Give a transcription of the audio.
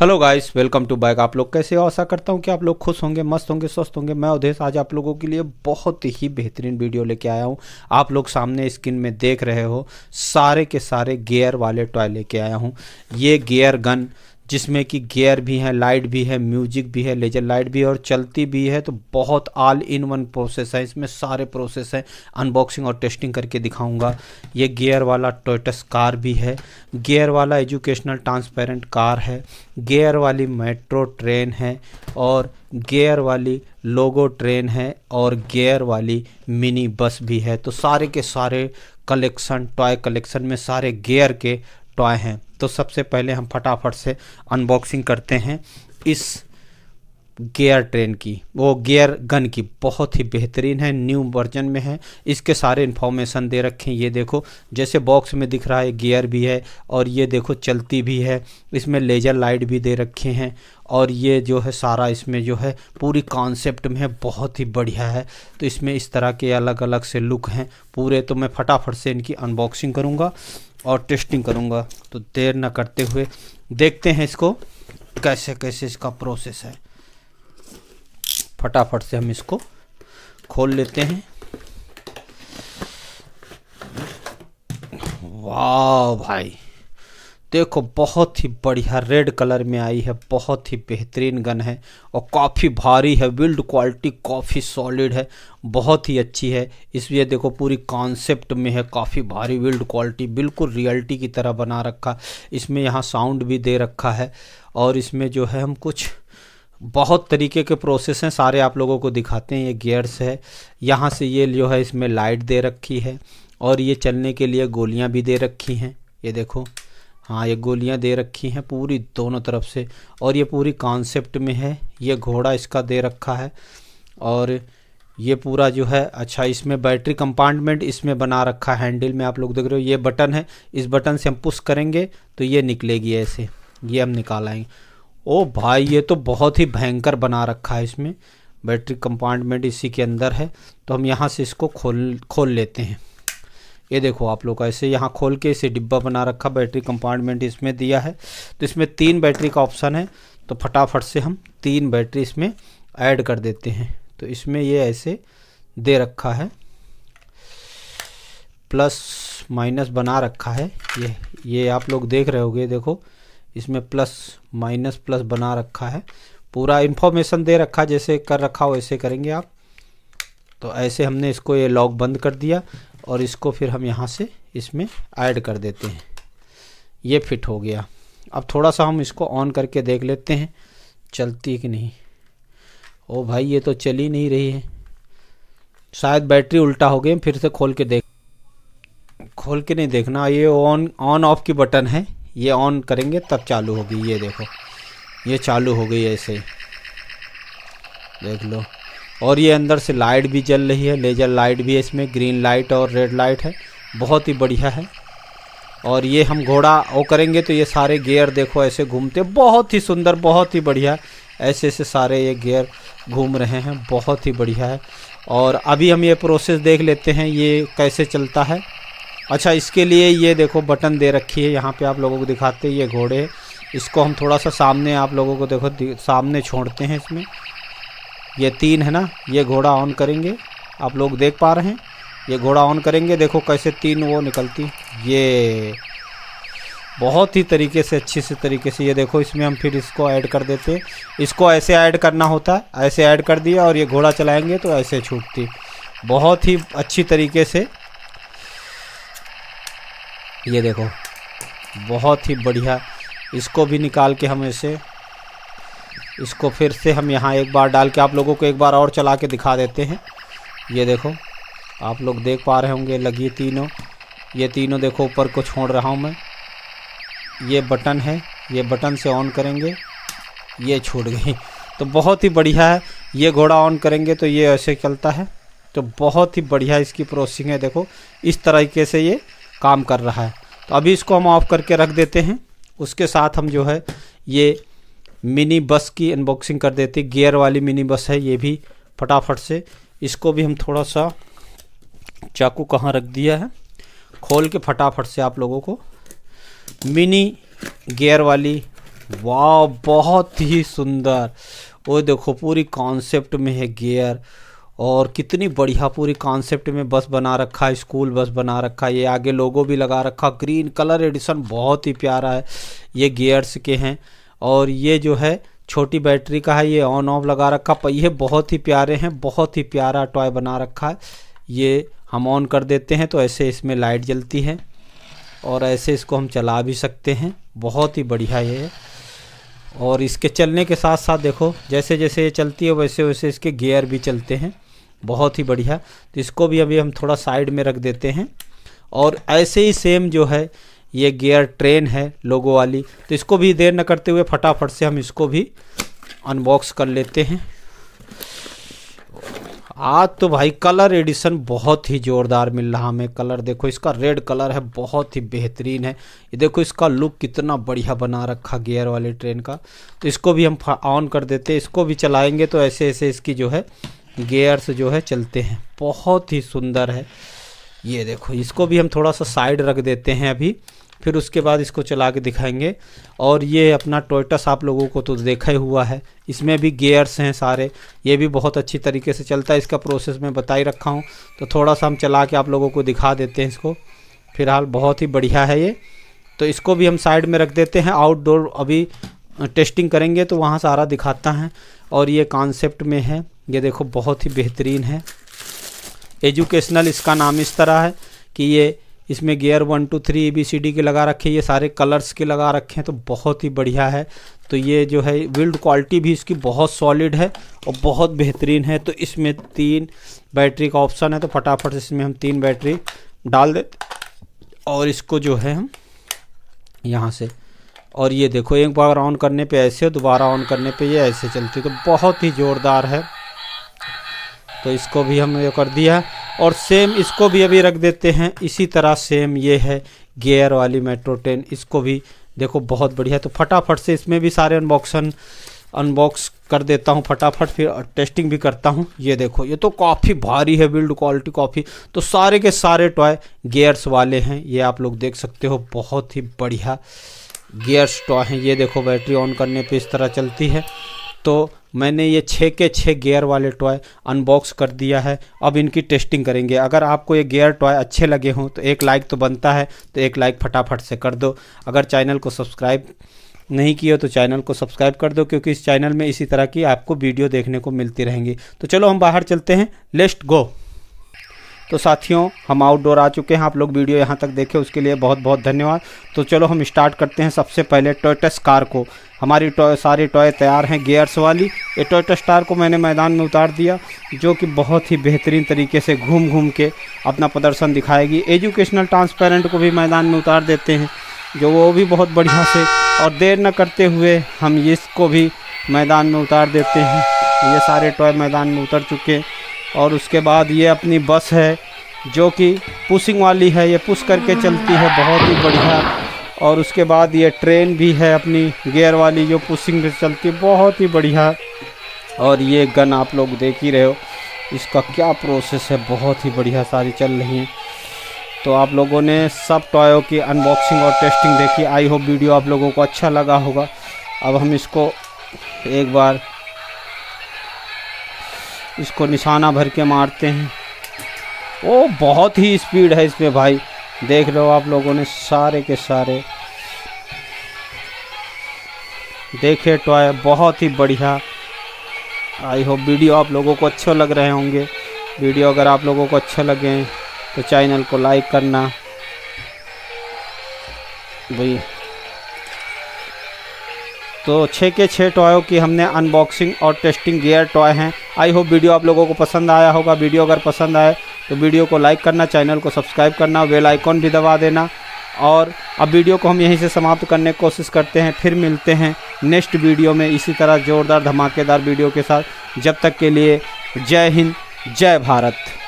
hello guys welcome to back आप लोग कैसे हो आशा करता हूँ कि आप लोग खुश होंगे मस्त होंगे स्वस्थ होंगे मैं उदेश आज आप लोगों के लिए बहुत ही बेहतरीन वीडियो लेके आया हूँ आप लोग सामने स्क्रीन में देख रहे हो सारे के सारे गियर वाले टॉय लेके आया हूँ ये गियर गन जिसमें कि गेयर भी है लाइट भी है म्यूजिक भी है लेजर लाइट भी है और चलती भी है तो बहुत ऑल इन वन प्रोसेस है इसमें सारे प्रोसेस हैं अनबॉक्सिंग और टेस्टिंग करके दिखाऊंगा ये गियर वाला टोयटस कार भी है गियर वाला एजुकेशनल ट्रांसपेरेंट कार है गियर वाली मेट्रो ट्रेन है और गेयर वाली लोगो ट्रेन है और गेयर वाली मिनी बस भी है तो सारे के सारे कलेक्शन टॉय कलेक्शन में सारे गेयर के टॉय हैं तो सबसे पहले हम फटाफट से अनबॉक्सिंग करते हैं इस गियर ट्रेन की वो गियर गन की बहुत ही बेहतरीन है न्यू वर्जन में है इसके सारे इन्फॉर्मेशन दे रखे हैं ये देखो जैसे बॉक्स में दिख रहा है गियर भी है और ये देखो चलती भी है इसमें लेज़र लाइट भी दे रखे हैं और ये जो है सारा इसमें जो है पूरी कॉन्सेप्ट में है बहुत ही बढ़िया है तो इसमें इस तरह के अलग अलग से लुक हैं पूरे तो मैं फटाफट से इनकी अनबॉक्सिंग करूँगा और टेस्टिंग करूंगा तो देर ना करते हुए देखते हैं इसको कैसे कैसे इसका प्रोसेस है फटाफट से हम इसको खोल लेते हैं वाह भाई देखो बहुत ही बढ़िया रेड कलर में आई है बहुत ही बेहतरीन गन है और काफ़ी भारी है बिल्ड क्वालिटी काफ़ी सॉलिड है बहुत ही अच्छी है इसलिए देखो पूरी कॉन्सेप्ट में है काफ़ी भारी बिल्ड क्वालिटी बिल्कुल रियलिटी की तरह बना रखा इसमें यहाँ साउंड भी दे रखा है और इसमें जो है हम कुछ बहुत तरीके के प्रोसेस हैं सारे आप लोगों को दिखाते हैं ये गियर्स है यहाँ से ये जो है इसमें लाइट दे रखी है और ये चलने के लिए गोलियाँ भी दे रखी हैं ये देखो हाँ ये गोलियां दे रखी हैं पूरी दोनों तरफ से और ये पूरी कॉन्सेप्ट में है ये घोड़ा इसका दे रखा है और ये पूरा जो है अच्छा इसमें बैटरी कंपार्टमेंट इसमें बना रखा है हैंडल में आप लोग देख रहे हो ये बटन है इस बटन से हम पुश करेंगे तो ये निकलेगी ऐसे ये हम निकाल आएंगे ओ भाई ये तो बहुत ही भयंकर बना रखा है इसमें बैटरी कंपार्टमेंट इसी के अंदर है तो हम यहाँ से इसको खोल खोल लेते हैं ये देखो आप लोग ऐसे यहाँ खोल के इसे डिब्बा बना रखा बैटरी कंपार्टमेंट इसमें दिया है तो इसमें तीन बैटरी का ऑप्शन है तो फटाफट से हम तीन बैटरी इसमें ऐड कर देते हैं तो इसमें ये ऐसे दे रखा है प्लस माइनस बना रखा है ये ये आप लोग देख रहे होगे देखो इसमें प्लस माइनस प्लस बना रखा है पूरा इन्फॉर्मेशन दे रखा जैसे कर रखा हो ऐसे करेंगे आप तो ऐसे हमने इसको ये लॉक बंद कर दिया और इसको फिर हम यहाँ से इसमें ऐड कर देते हैं ये फिट हो गया अब थोड़ा सा हम इसको ऑन करके देख लेते हैं चलती कि नहीं ओ भाई ये तो चली नहीं रही है शायद बैटरी उल्टा हो गई फिर से खोल के देख खोल के नहीं देखना ये ऑन ऑन ऑफ की बटन है ये ऑन करेंगे तब चालू होगी ये देखो ये चालू हो गई ऐसे ही देख लो और ये अंदर से लाइट भी जल रही है लेजर लाइट भी है इसमें ग्रीन लाइट और रेड लाइट है बहुत ही बढ़िया है और ये हम घोड़ा वो करेंगे तो ये सारे गेयर देखो ऐसे घूमते बहुत ही सुंदर बहुत ही बढ़िया ऐसे ऐसे सारे ये गेयर घूम रहे हैं बहुत ही बढ़िया है और अभी हम ये प्रोसेस देख लेते हैं ये कैसे चलता है अच्छा इसके लिए ये देखो बटन दे रखी है यहाँ पे आप लोगों को दिखाते हैं ये घोड़े इसको हम थोड़ा सा सामने आप लोगों को देखो सामने छोड़ते हैं इसमें ये तीन है ना ये घोड़ा ऑन करेंगे आप लोग देख पा रहे हैं ये घोड़ा ऑन करेंगे देखो कैसे तीन वो निकलती ये बहुत ही तरीके से अच्छी से तरीके से ये देखो इसमें हम फिर इसको ऐड कर देते इसको ऐसे ऐड करना होता है ऐसे ऐड कर दिया और ये घोड़ा चलाएंगे तो ऐसे छूटती बहुत ही अच्छी तरीके से ये देखो बहुत ही बढ़िया इसको भी निकाल के हम ऐसे इसको फिर से हम यहाँ एक बार डाल के आप लोगों को एक बार और चला के दिखा देते हैं ये देखो आप लोग देख पा रहे होंगे लगी तीनों ये तीनों देखो ऊपर को छोड़ रहा हूँ मैं ये बटन है ये बटन से ऑन करेंगे ये छूट गई तो बहुत ही बढ़िया है ये घोड़ा ऑन करेंगे तो ये ऐसे चलता है तो बहुत ही बढ़िया इसकी प्रोसेसिंग है देखो इस तरीके से ये काम कर रहा है तो अभी इसको हम ऑफ करके रख देते हैं उसके साथ हम जो है ये मिनी बस की अनबॉक्सिंग कर देते गियर वाली मिनी बस है ये भी फटाफट से इसको भी हम थोड़ा सा चाकू कहाँ रख दिया है खोल के फटाफट से आप लोगों को मिनी गियर वाली वाह बहुत ही सुंदर वो देखो पूरी कॉन्सेप्ट में है गियर और कितनी बढ़िया पूरी कॉन्सेप्ट में बस बना रखा है स्कूल बस बना रखा है ये आगे लोगो भी लगा रखा ग्रीन कलर एडिशन बहुत ही प्यारा है ये गियर्स के हैं और ये जो है छोटी बैटरी का है ये ऑन ऑफ लगा रखा पर यह बहुत ही प्यारे हैं बहुत ही प्यारा टॉय बना रखा है ये हम ऑन कर देते हैं तो ऐसे इसमें लाइट जलती है और ऐसे इसको हम चला भी सकते हैं बहुत ही बढ़िया ये है और इसके चलने के साथ साथ देखो जैसे जैसे ये चलती है वैसे वैसे इसके गियर भी चलते हैं बहुत ही बढ़िया तो इसको भी अभी हम थोड़ा साइड में रख देते हैं और ऐसे ही सेम जो है ये गियर ट्रेन है लोगो वाली तो इसको भी देर न करते हुए फटाफट से हम इसको भी अनबॉक्स कर लेते हैं आज तो भाई कलर एडिशन बहुत ही ज़ोरदार मिल रहा हमें कलर देखो इसका रेड कलर है बहुत ही बेहतरीन है ये देखो इसका लुक कितना बढ़िया बना रखा गियर वाले ट्रेन का तो इसको भी हम ऑन कर देते हैं इसको भी चलाएंगे तो ऐसे ऐसे इसकी जो है गियर्स जो है चलते हैं बहुत ही सुंदर है ये देखो इसको भी हम थोड़ा सा साइड रख देते हैं अभी फिर उसके बाद इसको चला के दिखाएंगे और ये अपना टोयटस आप लोगों को तो देखा ही हुआ है इसमें भी गेयर्स हैं सारे ये भी बहुत अच्छी तरीके से चलता है इसका प्रोसेस मैं बता ही रखा हूँ तो थोड़ा सा हम चला के आप लोगों को दिखा देते हैं इसको फ़िलहाल बहुत ही बढ़िया है ये तो इसको भी हम साइड में रख देते हैं आउटडोर अभी टेस्टिंग करेंगे तो वहाँ सारा दिखाता है और ये कॉन्सेप्ट में है ये देखो बहुत ही बेहतरीन है एजुकेशनल इसका नाम इस तरह है कि ये इसमें gear one two three A B C D के लगा रखे ये सारे कलर्स के लगा रखे हैं तो बहुत ही बढ़िया है तो ये जो है बिल्ड क्वालिटी भी इसकी बहुत सॉलिड है और बहुत बेहतरीन है तो इसमें तीन बैटरी का ऑप्शन है तो फटाफट इसमें हम तीन बैटरी डाल दें और इसको जो है हम यहाँ से और ये देखो एक बार ऑन करने पे ऐसे दोबारा ऑन करने पे ये ऐसे चलती तो बहुत ही ज़ोरदार है तो इसको भी हमने कर दिया और सेम इसको भी अभी रख देते हैं इसी तरह सेम ये है गेयर वाली मेट्रो ट्रेन इसको भी देखो बहुत बढ़िया तो फटाफट से इसमें भी सारे अनबॉक्सन अनबॉक्स कर देता हूँ फटाफट फिर टेस्टिंग भी करता हूँ ये देखो ये तो काफ़ी भारी है बिल्ड क्वालिटी काफ़ी तो सारे के सारे टॉय गेयर्स वाले हैं ये आप लोग देख सकते हो बहुत ही बढ़िया गियर्स टॉय हैं ये देखो बैटरी ऑन करने पे इस तरह चलती है तो मैंने ये छः के छः गेयर वाले टॉय अनबॉक्स कर दिया है अब इनकी टेस्टिंग करेंगे अगर आपको ये गेयर टॉय अच्छे लगे हों तो एक लाइक तो बनता है तो एक लाइक फटाफट से कर दो अगर चैनल को सब्सक्राइब नहीं किया तो चैनल को सब्सक्राइब कर दो क्योंकि इस चैनल में इसी तरह की आपको वीडियो देखने को मिलती रहेंगी तो चलो हम बाहर चलते हैं लेस्ट गो तो साथियों हम आउटडोर आ चुके हैं आप लोग वीडियो यहाँ तक देखे उसके लिए बहुत बहुत धन्यवाद तो चलो हम स्टार्ट करते हैं सबसे पहले टोयटस कार को हमारी टॉय सारे टॉय तैयार हैं गियर्स वाली ये टोयोटा स्टार को मैंने मैदान में उतार दिया जो कि बहुत ही बेहतरीन तरीके से घूम घूम के अपना प्रदर्शन दिखाएगी एजुकेशनल ट्रांसपेरेंट को भी मैदान में उतार देते हैं जो वो भी बहुत बढ़िया से और देर न करते हुए हम इसको भी मैदान में उतार देते हैं ये सारे टॉय मैदान में उतर चुके हैं और उसके बाद ये अपनी बस है जो कि पुशिंग वाली है ये पुश करके चलती है बहुत ही बढ़िया और उसके बाद ये ट्रेन भी है अपनी गेयर वाली जो पुशिंग से चलती है बहुत ही बढ़िया और ये गन आप लोग देख ही रहे हो इसका क्या प्रोसेस है बहुत ही बढ़िया सारी चल रही है तो आप लोगों ने सब टॉयों की अनबॉक्सिंग और टेस्टिंग देखी आई होप वीडियो आप लोगों को अच्छा लगा होगा अब हम इसको एक बार इसको निशाना भर के मारते हैं ओ बहुत ही स्पीड है इसमें भाई देख लो आप लोगों ने सारे के सारे देखे टॉय तो बहुत ही बढ़िया आई होप वीडियो आप लोगों को अच्छे लग रहे होंगे वीडियो अगर आप लोगों को अच्छे लगे तो चैनल को लाइक करना भाई तो छः के छः टॉयों की हमने अनबॉक्सिंग और टेस्टिंग गियर टॉय हैं आई होप वीडियो आप लोगों को पसंद आया होगा वीडियो अगर पसंद आए तो वीडियो को लाइक करना चैनल को सब्सक्राइब करना वेल आइकॉन भी दबा देना और अब वीडियो को हम यहीं से समाप्त करने की कोशिश करते हैं फिर मिलते हैं नेक्स्ट वीडियो में इसी तरह ज़ोरदार धमाकेदार वीडियो के साथ जब तक के लिए जय हिंद जय भारत